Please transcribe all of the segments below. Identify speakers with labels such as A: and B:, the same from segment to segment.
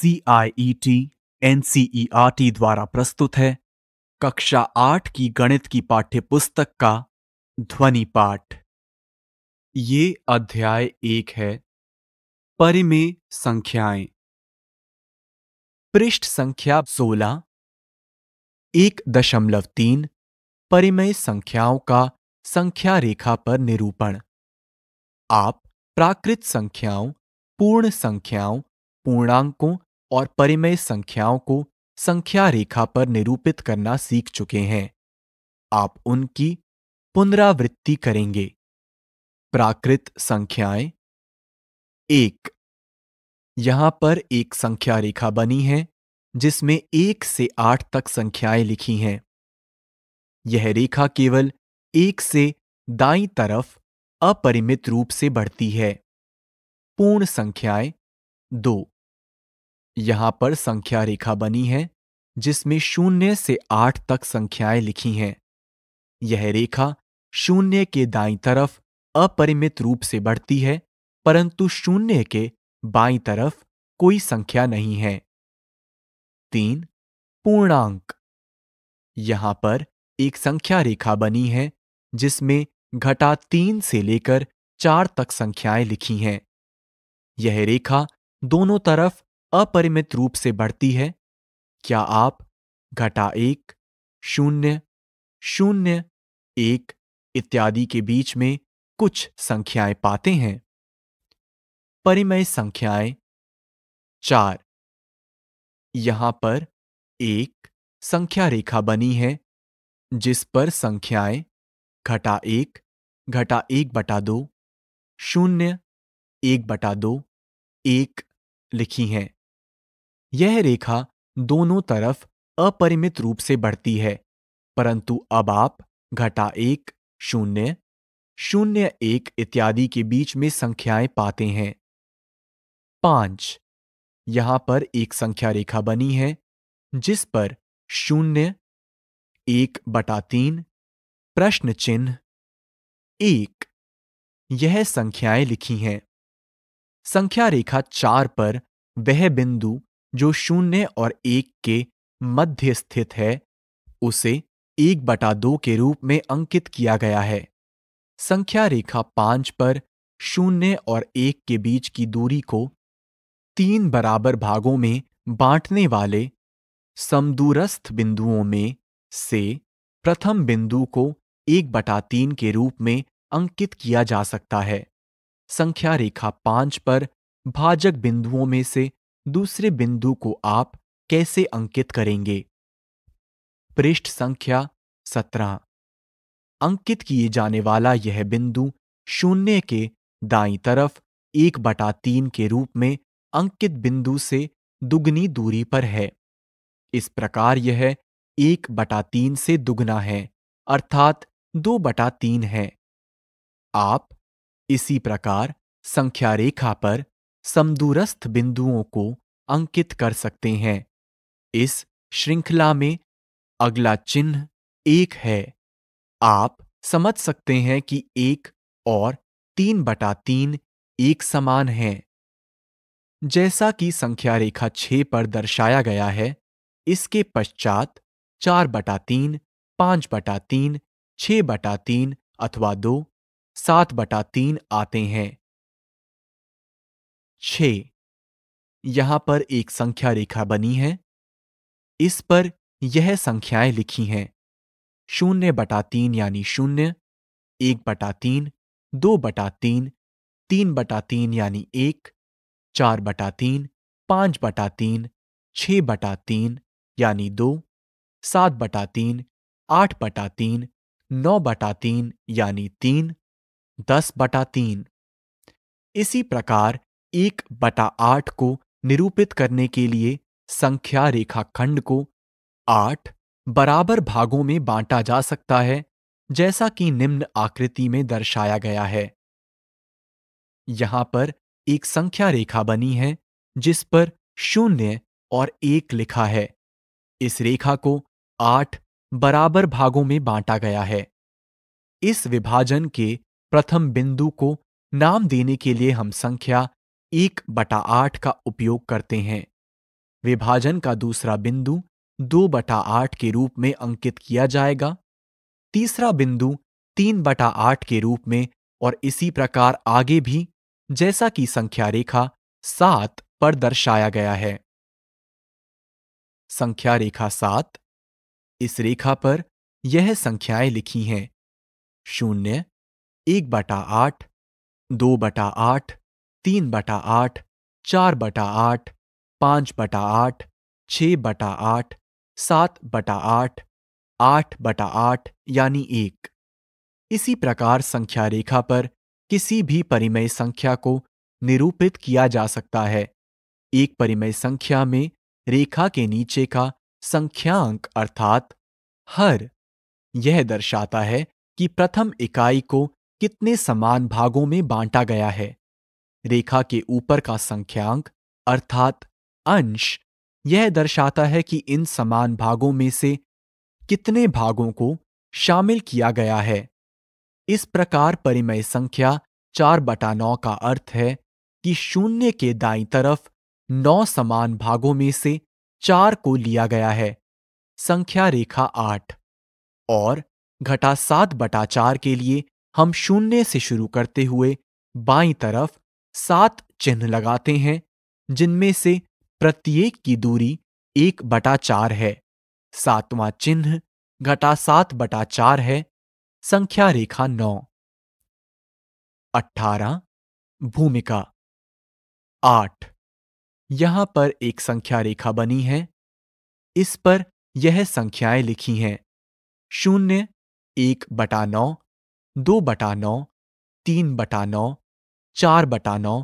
A: C I E T N C E R T द्वारा प्रस्तुत है कक्षा आठ की गणित की पाठ्य पुस्तक का ध्वनि पाठ ये अध्याय एक है परिमेय संख्याएं पृष्ठ संख्या सोलह एक दशमलव तीन परिमेय संख्याओं का संख्या रेखा पर निरूपण आप प्राकृत संख्याओं पूर्ण संख्याओं पूर्णांकों और परिमेय संख्याओं को संख्या रेखा पर निरूपित करना सीख चुके हैं आप उनकी पुनरावृत्ति करेंगे प्राकृत संख्याएं एक यहां पर एक संख्या रेखा बनी है जिसमें एक से आठ तक संख्याएं लिखी हैं यह रेखा केवल एक से दाई तरफ अपरिमित रूप से बढ़ती है पूर्ण संख्याएं दो यहां पर संख्या रेखा बनी है जिसमें शून्य से आठ तक संख्याएं लिखी हैं यह रेखा शून्य के दाई तरफ अपरिमित रूप से बढ़ती है परंतु शून्य के बाई तरफ कोई संख्या नहीं है तीन पूर्णांक यहां पर एक संख्या रेखा बनी है जिसमें घटा तीन से लेकर चार तक संख्याएं लिखी हैं यह रेखा दोनों तरफ अपरिमित रूप से बढ़ती है क्या आप घटा एक शून्य शून्य एक इत्यादि के बीच में कुछ संख्याएं पाते हैं परिमय संख्याएं चार यहां पर एक संख्या रेखा बनी है जिस पर संख्याएं घटा एक घटा एक बटा दो शून्य एक बटा दो एक लिखी हैं यह रेखा दोनों तरफ अपरिमित रूप से बढ़ती है परंतु अब आप घटा एक शून्य शून्य एक इत्यादि के बीच में संख्याएं पाते हैं पांच यहां पर एक संख्या रेखा बनी है जिस पर शून्य एक बटा तीन प्रश्न चिन्ह एक यह संख्याएं लिखी हैं संख्या रेखा चार पर वह बिंदु जो शून्य और एक के मध्य स्थित है उसे एक बटा दो के रूप में अंकित किया गया है संख्या रेखा पांच पर शून्य और एक के बीच की दूरी को तीन बराबर भागों में बांटने वाले समदूरस्थ बिंदुओं में से प्रथम बिंदु को एक बटा तीन के रूप में अंकित किया जा सकता है संख्या रेखा पांच पर भाजक बिंदुओं में से दूसरे बिंदु को आप कैसे अंकित करेंगे पृष्ठ संख्या सत्रह अंकित किए जाने वाला यह बिंदु शून्य के दाई तरफ एक बटा तीन के रूप में अंकित बिंदु से दुगनी दूरी पर है इस प्रकार यह एक बटा तीन से दुगना है अर्थात दो बटा तीन है आप इसी प्रकार संख्या रेखा पर समदूरस्थ बिंदुओं को अंकित कर सकते हैं इस श्रृंखला में अगला चिन्ह एक है आप समझ सकते हैं कि एक और तीन बटा तीन एक समान है जैसा कि संख्या रेखा छे पर दर्शाया गया है इसके पश्चात चार बटा तीन पांच बटा तीन छ बटा तीन अथवा दो सात बटा तीन आते हैं छ यहां पर एक संख्या रेखा बनी है इस पर यह संख्याएं लिखी हैं शून्य बटा तीन यानी शून्य एक बटा तीन दो बटा तीन तीन बटा तीन यानी एक चार बटा तीन पांच बटा तीन छ बटा तीन यानी दो सात बटा तीन आठ बटा तीन नौ बटा तीन यानी तीन दस बटा तीन इसी प्रकार एक बटा आठ को निरूपित करने के लिए संख्या रेखाखंड को आठ बराबर भागों में बांटा जा सकता है जैसा कि निम्न आकृति में दर्शाया गया है यहां पर एक संख्या रेखा बनी है जिस पर शून्य और एक लिखा है इस रेखा को आठ बराबर भागों में बांटा गया है इस विभाजन के प्रथम बिंदु को नाम देने के लिए हम संख्या एक बटा आठ का उपयोग करते हैं विभाजन का दूसरा बिंदु दो बटा आठ के रूप में अंकित किया जाएगा तीसरा बिंदु तीन बटा आठ के रूप में और इसी प्रकार आगे भी जैसा कि संख्या रेखा सात पर दर्शाया गया है संख्या रेखा सात इस रेखा पर यह संख्याएं लिखी हैं शून्य एक बटा आठ दो बटा आठ तीन बटा आठ चार बटा आठ पांच बटा आठ छ बटा आठ सात बटा आठ आठ बटा आठ यानी एक इसी प्रकार संख्या रेखा पर किसी भी परिमेय संख्या को निरूपित किया जा सकता है एक परिमेय संख्या में रेखा के नीचे का संख्यांक अर्थात हर यह दर्शाता है कि प्रथम इकाई को कितने समान भागों में बांटा गया है रेखा के ऊपर का संख्यांक अर्थात अंश यह दर्शाता है कि इन समान भागों में से कितने भागों को शामिल किया गया है इस प्रकार परिमय संख्या चार बटा नौ का अर्थ है कि शून्य के दाई तरफ नौ समान भागों में से चार को लिया गया है संख्या रेखा आठ और घटा सात बटा चार के लिए हम शून्य से शुरू करते हुए बाई तरफ सात चिन्ह लगाते हैं जिनमें से प्रत्येक की दूरी एक बटा चार है सातवां चिन्ह घटा सात बटा चार है संख्या रेखा नौ अठारह भूमिका आठ यहां पर एक संख्या रेखा बनी है इस पर यह संख्याएं लिखी हैं शून्य एक बटा नौ दो बटा नौ तीन बटा नौ चार बटा नौ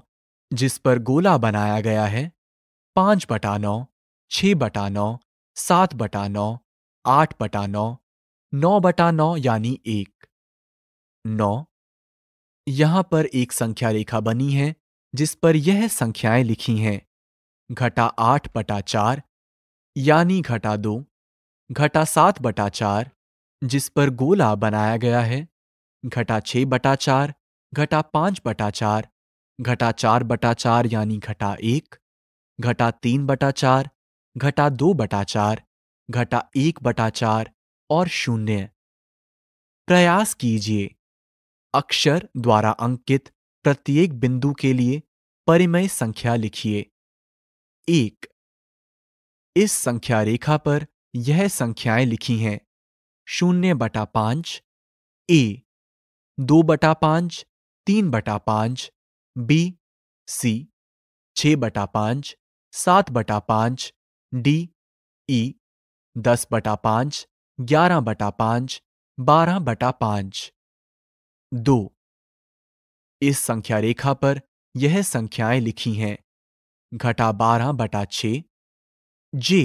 A: जिस पर गोला बनाया गया है पांच बटा नौ छ बटा नौ सात बटा नौ आठ बटा नौ नौ बटा नौ यानी एक नौ यहां पर एक संख्या रेखा बनी है जिस पर यह संख्याएं लिखी हैं घटा आठ बटा चार यानी घटा दो घटा सात बटा चार जिस पर गोला बनाया गया है घटा छः बटा चार घटा पांच बटा चार घटा चार बटा चार यानी घटा एक घटा तीन बटा चार घटा दो बटा चार घटा एक बटा चार और शून्य प्रयास कीजिए अक्षर द्वारा अंकित प्रत्येक बिंदु के लिए परिमय संख्या लिखिए एक इस संख्या रेखा पर यह संख्याएं लिखी हैं शून्य बटा पांच ए दो बटा पांच तीन बटा पांच बी सी छ बटा पांच सात बटा पांच डी ई दस बटा पांच ग्यारह बटा पांच बारह बटा पांच दो इस संख्या रेखा पर यह संख्याएं लिखी हैं घटा बारह बटा छ जे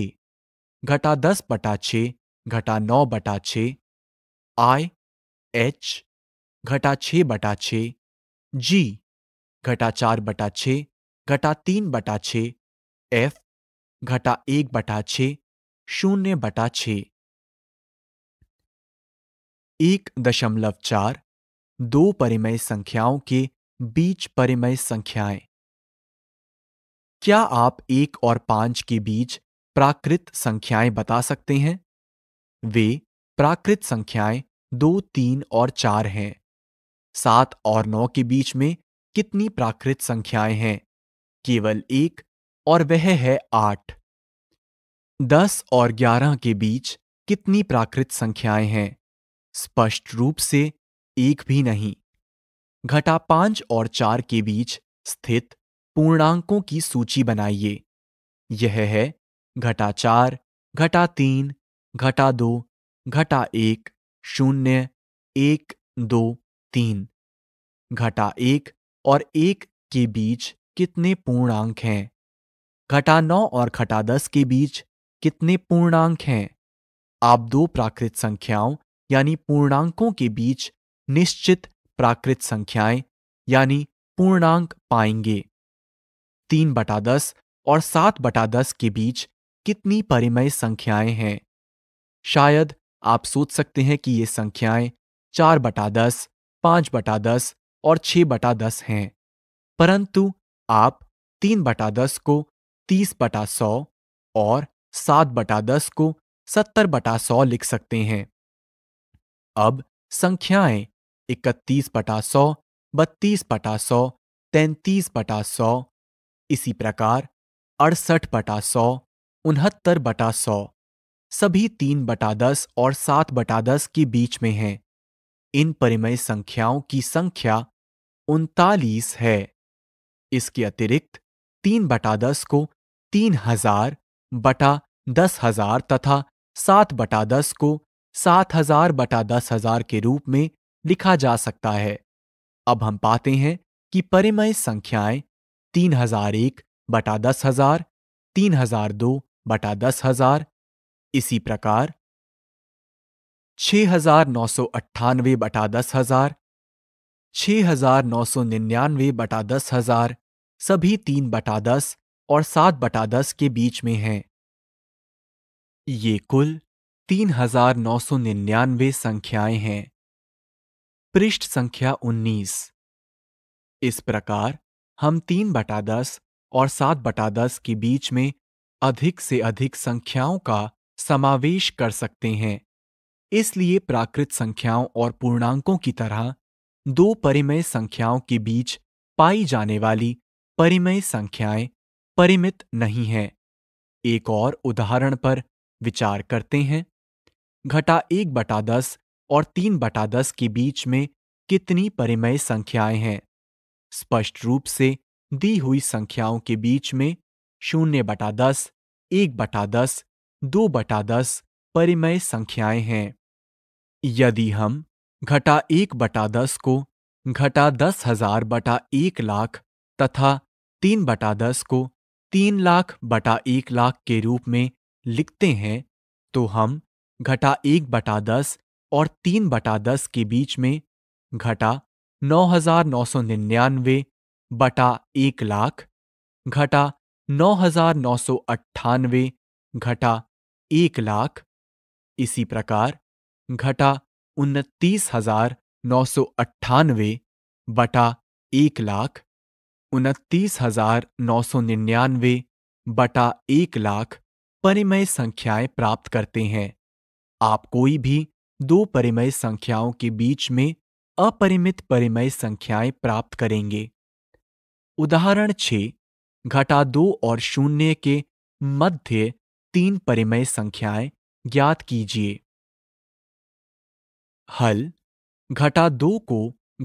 A: घटा दस बटा छ घटा नौ बटा छ आई एच घटा छ बटा छ जी घटा चार बटा छ घटा तीन बटा छ एफ घटा एक बटा छ शून्य बटा छ एक दशमलव चार दो परिमय संख्याओं के बीच परिमय संख्याएं क्या आप एक और पांच के बीच प्राकृत संख्याएं बता सकते हैं वे प्राकृत संख्याएं दो तीन और चार हैं सात और नौ के बीच में कितनी प्राकृत संख्याएं हैं केवल एक और वह है आठ दस और ग्यारह के बीच कितनी प्राकृत संख्याएं हैं स्पष्ट रूप से एक भी नहीं घटा पांच और चार के बीच स्थित पूर्णांकों की सूची बनाइए यह है घटा चार घटा तीन घटा दो घटा एक शून्य एक दो तीन घटा एक और एक के बीच कितने पूर्णांक हैं घटा नौ और घटा दस के बीच कितने पूर्णांक हैं आप दो प्राकृत संख्याओं यानी पूर्णांकों के बीच निश्चित प्राकृत संख्याएं यानी पूर्णांक पाएंगे तीन बटा दस और सात बटा दस के बीच कितनी परिमय संख्याएं हैं शायद आप सोच सकते हैं कि ये संख्याएं चार बटा दस पांच बटा दस और छह बटा दस हैं परंतु आप तीन बटा दस को तीस बटा सौ और सात बटा दस को सत्तर बटा सौ लिख सकते हैं अब संख्याएं इकतीस बटा सौ बत्तीस बटा सौ तैंतीस बटा सौ इसी प्रकार अड़सठ बटा सौ उनहत्तर बटा सौ सभी तीन बटा दस और सात बटा दस के बीच में हैं इन परिमय संख्याओं की संख्या उनतालीस है इसके अतिरिक्त तीन बटा दस को तीन हजार बटा दस हजार तथा सात बटा दस को सात हजार बटा दस हजार के रूप में लिखा जा सकता है अब हम पाते हैं कि परिमय संख्याएं तीन हजार एक बटा दस हजार तीन हजार दो बटा दस हजार इसी प्रकार छह हजार नौ सौ अट्ठानवे बटा दस हजार छह हजार नौ सौ निन्यानवे बटा दस हजार सभी तीन बटा दस और सात बटा दस के बीच में हैं ये कुल तीन हजार नौ सौ निन्यानवे संख्याएं हैं पृष्ठ संख्या उन्नीस इस प्रकार हम तीन बटा दस और सात बटा दस के बीच में अधिक से अधिक संख्याओं का समावेश कर सकते हैं इसलिए प्राकृत संख्याओं और पूर्णांकों की तरह दो परिमेय संख्याओं के बीच पाई जाने वाली परिमेय संख्याएं परिमित नहीं हैं एक और उदाहरण पर विचार करते हैं घटा एक बटा दस और तीन बटा दस के बीच में कितनी परिमेय संख्याएं हैं स्पष्ट रूप से दी हुई संख्याओं के बीच में शून्य बटा दस एक बटा दस दो बटा दस परिमेय संख्याएं हैं यदि हम घटा एक बटा दस को घटा दस हजार बटा एक लाख तथा तीन बटा दस को तीन लाख बटा एक लाख के रूप में लिखते हैं तो हम घटा एक बटा दस और तीन बटा दस के बीच में घटा नौ हजार नौ सौ निन्यानवे बटा एक लाख घटा नौ हजार नौ सौ अट्ठानवे घटा एक लाख इसी प्रकार घटा उनतीस हजार नौ सौ अट्ठानवे बटा एक लाख उनतीस हजार नौ सौ निन्यानवे बटा एक लाख परिमय संख्याएं प्राप्त करते हैं आप कोई भी दो परिमय संख्याओं के बीच में अपरिमित परिमय संख्याएं प्राप्त करेंगे उदाहरण छ घटा दो और शून्य के मध्य तीन परिमय संख्याएं ज्ञात कीजिए हल घटा दो को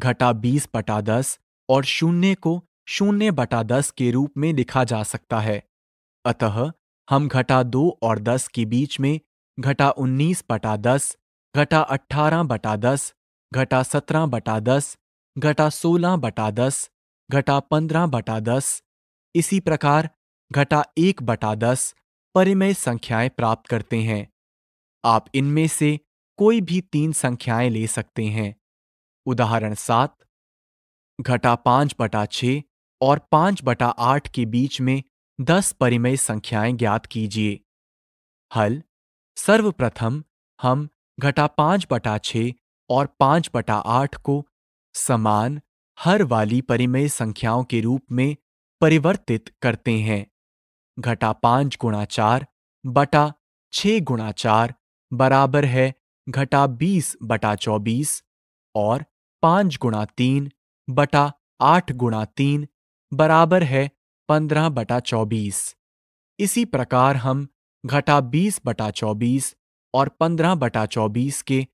A: घटा बीस बटा दस और शून्य को शून्य बटा दस के रूप में लिखा जा सकता है अतः हम घटा दो और दस के बीच में घटा उन्नीस बटा दस घटा अट्ठारह बटा दस घटा सत्रह बटा दस घटा सोलह बटा दस घटा पंद्रह बटा दस इसी प्रकार घटा एक बटा दस परिमय संख्याएं प्राप्त करते हैं आप इनमें से कोई भी तीन संख्याएं ले सकते हैं उदाहरण सात घटा पांच बटा छ और पांच बटा आठ के बीच में दस परिमय संख्याएं ज्ञात कीजिए हल सर्वप्रथम हम घटा पांच बटा छ और पांच बटा आठ को समान हर वाली परिमेय संख्याओं के रूप में परिवर्तित करते हैं घटा पांच गुणा चार बटा छ गुणा चार बराबर है घटा बीस बटा चौबीस और पांच गुणा तीन बटा आठ गुणा तीन बराबर है पंद्रह बटा चौबीस इसी प्रकार हम घटा बीस बटा चौबीस और पंद्रह बटा चौबीस के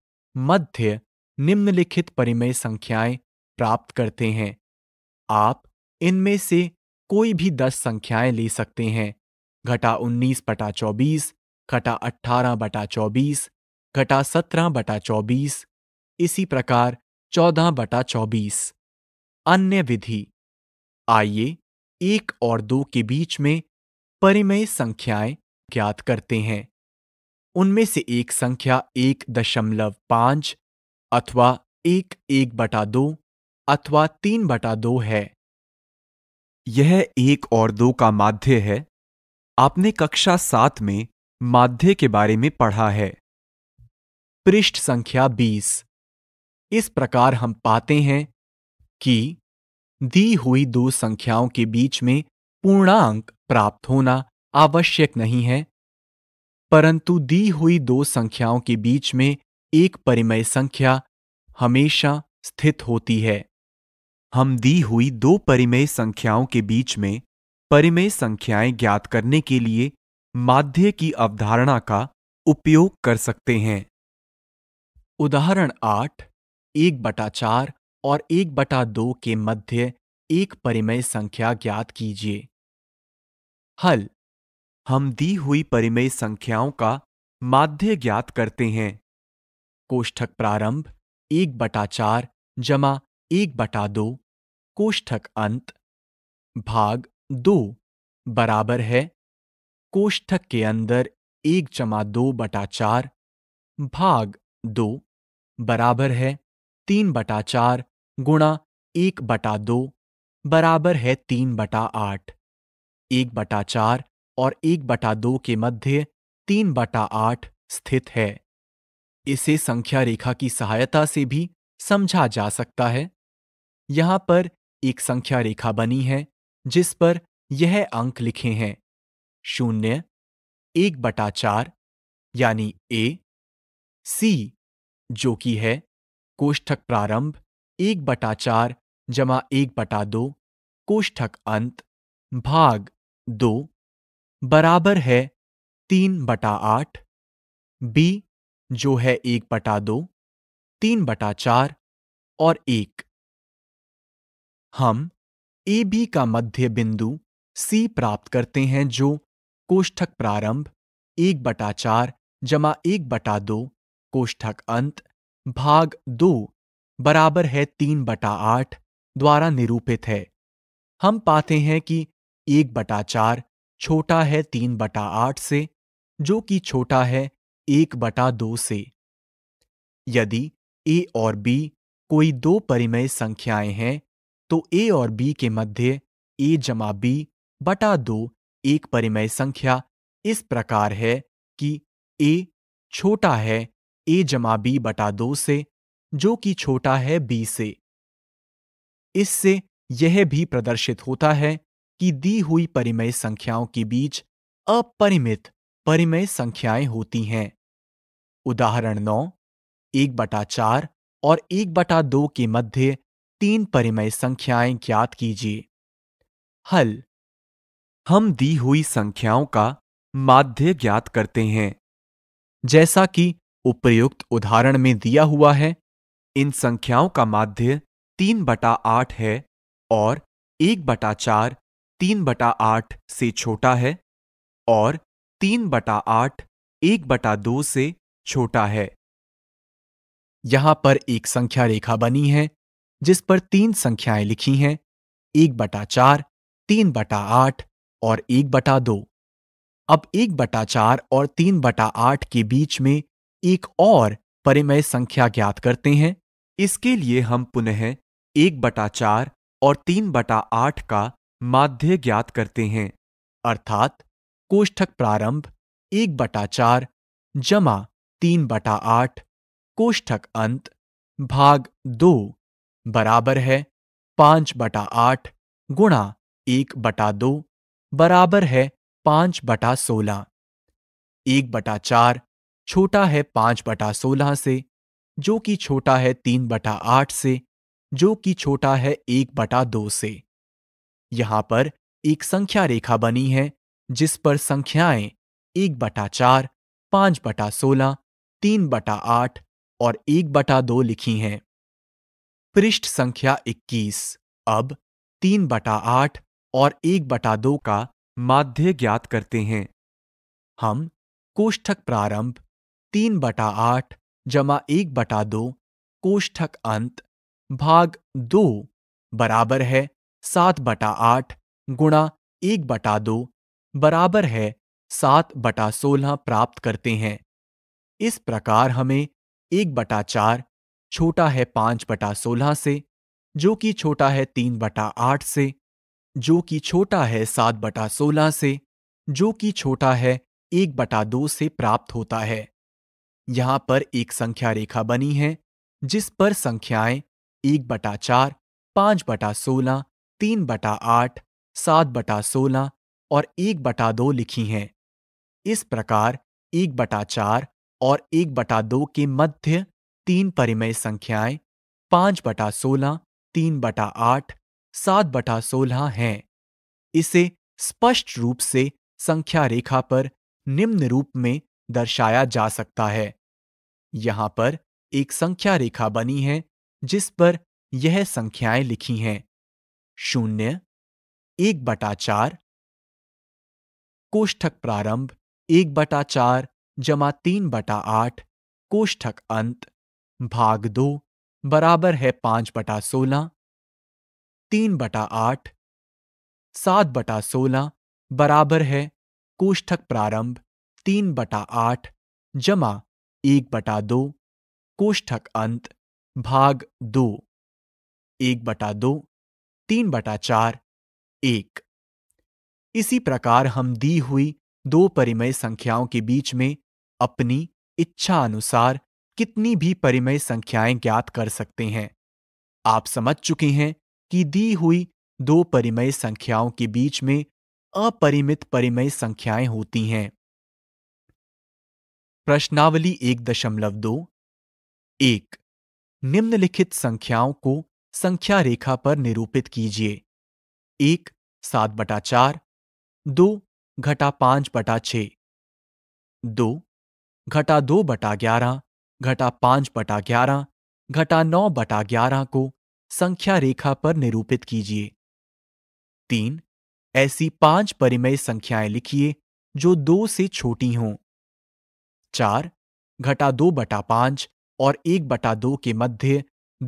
A: मध्य निम्नलिखित परिमेय संख्याएं प्राप्त करते हैं आप इनमें से कोई भी दस संख्याएं ले सकते हैं घटा उन्नीस बटा चौबीस घटा अट्ठारह बटा चौबीस घटा सत्रह बटा चौबीस इसी प्रकार चौदह बटा चौबीस अन्य विधि आइए एक और दो के बीच में परिमेय संख्याएं ज्ञात करते हैं उनमें से एक संख्या एक दशमलव पांच अथवा एक एक बटा दो अथवा तीन बटा दो है यह एक और दो का माध्य है आपने कक्षा सात में माध्य के बारे में पढ़ा है पृष्ठ संख्या 20 इस प्रकार हम पाते हैं कि दी हुई दो संख्याओं के बीच में पूर्णांक प्राप्त होना आवश्यक नहीं है परंतु दी हुई दो संख्याओं के बीच में एक परिमय संख्या हमेशा स्थित होती है हम दी हुई दो परिमेय संख्याओं के बीच में परिमेय संख्याएं ज्ञात करने के लिए माध्य की अवधारणा का उपयोग कर सकते हैं उदाहरण आठ एक बटा चार और एक बटा दो के मध्य एक परिमेय संख्या ज्ञात कीजिए हल हम दी हुई परिमेय संख्याओं का माध्य ज्ञात करते हैं कोष्ठक प्रारंभ एक बटा चार जमा एक बटा दो कोष्ठक अंत भाग दो बराबर है कोष्ठक के अंदर एक जमा दो बटा चार भाग दो बराबर है तीन बटा चार गुणा एक बटा दो बराबर है तीन बटा आठ एक बटा चार और एक बटा दो के मध्य तीन बटा आठ स्थित है इसे संख्या रेखा की सहायता से भी समझा जा सकता है यहां पर एक संख्या रेखा बनी है जिस पर यह अंक लिखे हैं शून्य एक बटा चार यानी ए सी जो कि है कोष्ठक प्रारंभ एक बटा चार जमा एक बटा दो कोष्ठक अंत भाग दो बराबर है तीन बटा आठ बी जो है एक बटा दो तीन बटा चार और एक हम ए बी का मध्य बिंदु सी प्राप्त करते हैं जो कोष्ठक प्रारंभ एक बटा चार जमा एक बटा दो कोष्ठक अंत भाग दो बराबर है तीन बटा आठ द्वारा निरूपित है हम पाते हैं कि एक बटा चार छोटा है तीन बटा आठ से जो कि छोटा है एक बटा दो से यदि ए और बी कोई दो परिमेय संख्याएं हैं तो ए और बी के मध्य ए जमा बी बटा दो एक परिमेय संख्या इस प्रकार है कि ए छोटा है ए जमा बी बटा दो से जो कि छोटा है बी से इससे यह भी प्रदर्शित होता है कि दी हुई परिमेय संख्याओं के बीच अपरिमित परिमेय संख्याएं होती हैं उदाहरण नौ एक बटा चार और एक बटा दो के मध्य तीन परिमेय संख्याएं ज्ञात कीजिए हल हम दी हुई संख्याओं का माध्य ज्ञात करते हैं जैसा कि उपयुक्त उदाहरण में दिया हुआ है इन संख्याओं का माध्य तीन बटा आठ है और एक बटा चार तीन बटा आठ से छोटा है और तीन बटा आठ एक बटा दो से छोटा है यहां पर एक संख्या रेखा बनी है जिस पर तीन संख्याएं लिखी हैं एक बटा चार तीन बटा आठ और एक बटा दो अब एक बटा चार और तीन बटा आठ के बीच में एक और परिमय संख्या ज्ञात करते हैं इसके लिए हम पुनः एक बटा चार और तीन बटा आठ का माध्य ज्ञात करते हैं अर्थात कोष्ठक प्रारंभ एक बटा चार जमा तीन बटा आठ कोष्ठक अंत भाग दो बराबर है पांच बटा आठ गुणा एक बटा दो बराबर है पांच बटा सोलह एक बटा चार छोटा है पांच बटा सोलह से जो कि छोटा है तीन बटा आठ से जो कि छोटा है एक बटा दो से यहां पर एक संख्या रेखा बनी है जिस पर संख्याएं एक बटा चार पांच बटा सोलह तीन बटा आठ और एक बटा दो लिखी हैं पृष्ठ संख्या 21 अब तीन बटा आठ और एक बटा दो का माध्य ज्ञात करते हैं हम कोष्ठक प्रारंभ तीन बटा आठ जमा एक बटा दो कोष्ठक अंत भाग दो बराबर है सात बटा आठ गुणा एक बटा दो बराबर है सात बटा सोलह प्राप्त करते हैं इस प्रकार हमें एक बटा चार छोटा है पांच बटा सोलह से जो कि छोटा है तीन बटा आठ से जो कि छोटा है सात बटा सोलह से जो कि छोटा है एक बटा दो से प्राप्त होता है यहां पर एक संख्या रेखा बनी है जिस पर संख्याएं एक बटा चार पांच बटा सोलह तीन बटा आठ सात बटा सोलह और एक बटा दो लिखी हैं इस प्रकार एक बटा चार और एक बटा दो के मध्य तीन परिमय संख्याएं पांच बटा सोलह तीन बटा आठ सात बटा सोलह हैं इसे स्पष्ट रूप से संख्या रेखा पर निम्न रूप में दर्शाया जा सकता है यहां पर एक संख्या रेखा बनी है जिस पर यह संख्याएं लिखी हैं शून्य एक बटा चार कोष्ठक प्रारंभ एक बटा चार जमा तीन बटा आठ कोष्ठक अंत भाग दो बराबर है पांच बटा सोलह तीन बटा आठ सात बटा सोलह बराबर है कोष्ठक प्रारंभ तीन बटा आठ जमा एक बटा दो कोष्ठक अंत भाग दो एक बटा दो तीन बटा चार एक इसी प्रकार हम दी हुई दो परिमय संख्याओं के बीच में अपनी इच्छा अनुसार कितनी भी परिमय संख्याएं ज्ञात कर सकते हैं आप समझ चुके हैं कि दी हुई दो परिमय संख्याओं के बीच में अपरिमित परिमय संख्याएं होती हैं प्रश्नावली एक दशमलव दो एक निम्नलिखित संख्याओं को संख्या रेखा पर निरूपित कीजिए एक सात बटा चार दो घटा पांच बटा छ दो घटा दो बटा ग्यारह घटा पांच बटा ग्यारह घटा नौ बटा ग्यारह को संख्या रेखा पर निरूपित कीजिए तीन ऐसी पांच परिमेय संख्याएं लिखिए जो दो से छोटी हों चार घटा दो बटा पांच और एक बटा दो के मध्य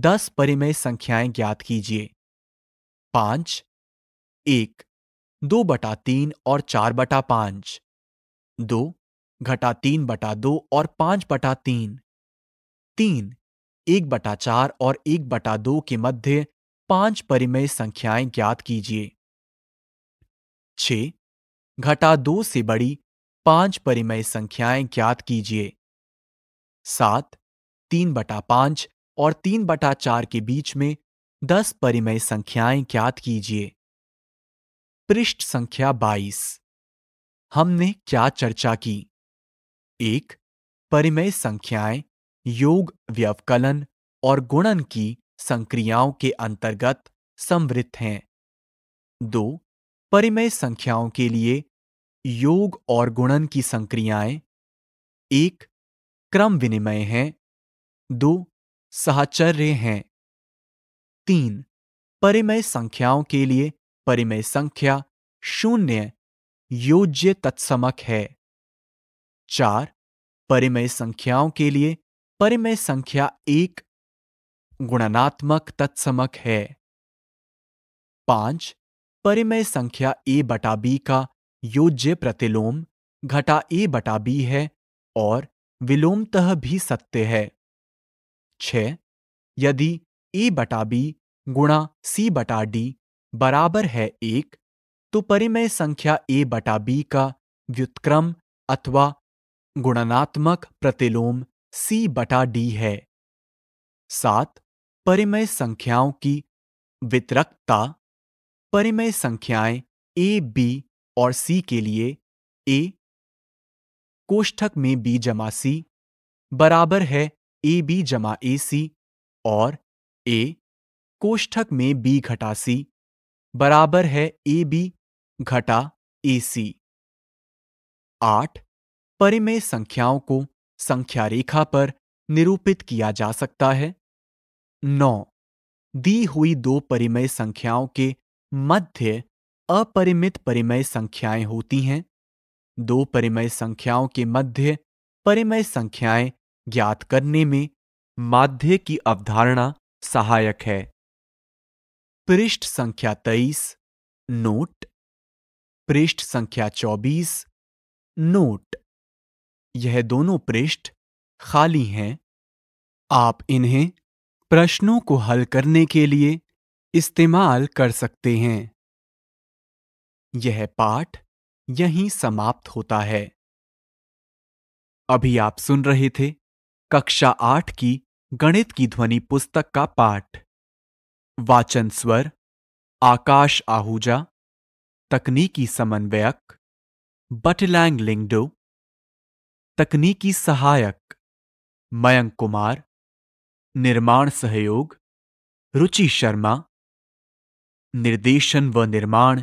A: दस परिमेय संख्याएं ज्ञात कीजिए पांच एक दो बटा तीन और चार बटा पांच दो घटा तीन बटा दो और पांच बटा तीन तीन एक बटा चार और एक बटा दो के मध्य पांच परिमेय संख्याएं ज्ञात कीजिए छ घटा दो से बड़ी पांच परिमय संख्याएं ज्ञात कीजिए सात तीन बटा पांच और तीन बटा चार के बीच में दस परिमय संख्याएं ज्ञात कीजिए पृष्ठ संख्या बाईस हमने क्या चर्चा की एक परिमय संख्याएं योग व्यवकलन और गुणन की संक्रियाओं के अंतर्गत संवृत्त हैं दो परिमय संख्याओं के लिए योग और गुणन की संक्रियाएं एक क्रम विनिमय हैं दो साहचर्य हैं तीन परिमय संख्याओं के लिए परिमय संख्या शून्य योज्य तत्समक है चार परिमय संख्याओं के लिए परिमय संख्या एक गुणनात्मक तत्समक है पांच परिमय संख्या ए बटा बी का योज्य प्रतिलोम घटा ए बटा बी है और विलोमतः भी सत्य है छ यदि ए बटा बी गुणा सी बटा डी बराबर है एक तो परिमेय संख्या ए बटा बी का व्युत्क्रम अथवा गुणनात्मक प्रतिलोम सी बटा डी है सात परिमेय संख्याओं की वितरकता परिमेय संख्याएं ए बी और सी के लिए ए कोष्ठक में बी जमा सी बराबर है ए बी जमा ए सी और ए कोष्ठक में बी घटा सी बराबर है ए बी घटा ए सी आठ परिमेय संख्याओं को संख्या रेखा पर निरूपित किया जा सकता है नौ दी हुई दो परिमेय संख्याओं के मध्य अपरिमित परिमय संख्याएं होती हैं दो परिमय संख्याओं के मध्य परिमय संख्याएं ज्ञात करने में माध्य की अवधारणा सहायक है पृष्ठ संख्या तेईस नोट पृष्ठ संख्या चौबीस नोट यह दोनों पृष्ठ खाली हैं आप इन्हें प्रश्नों को हल करने के लिए इस्तेमाल कर सकते हैं यह पाठ यहीं समाप्त होता है अभी आप सुन रहे थे कक्षा आठ की गणित की ध्वनि पुस्तक का पाठ वाचन स्वर आकाश आहूजा तकनीकी समन्वयक बटलैंग लिंगडो तकनीकी सहायक मयंक कुमार निर्माण सहयोग रुचि शर्मा निर्देशन व निर्माण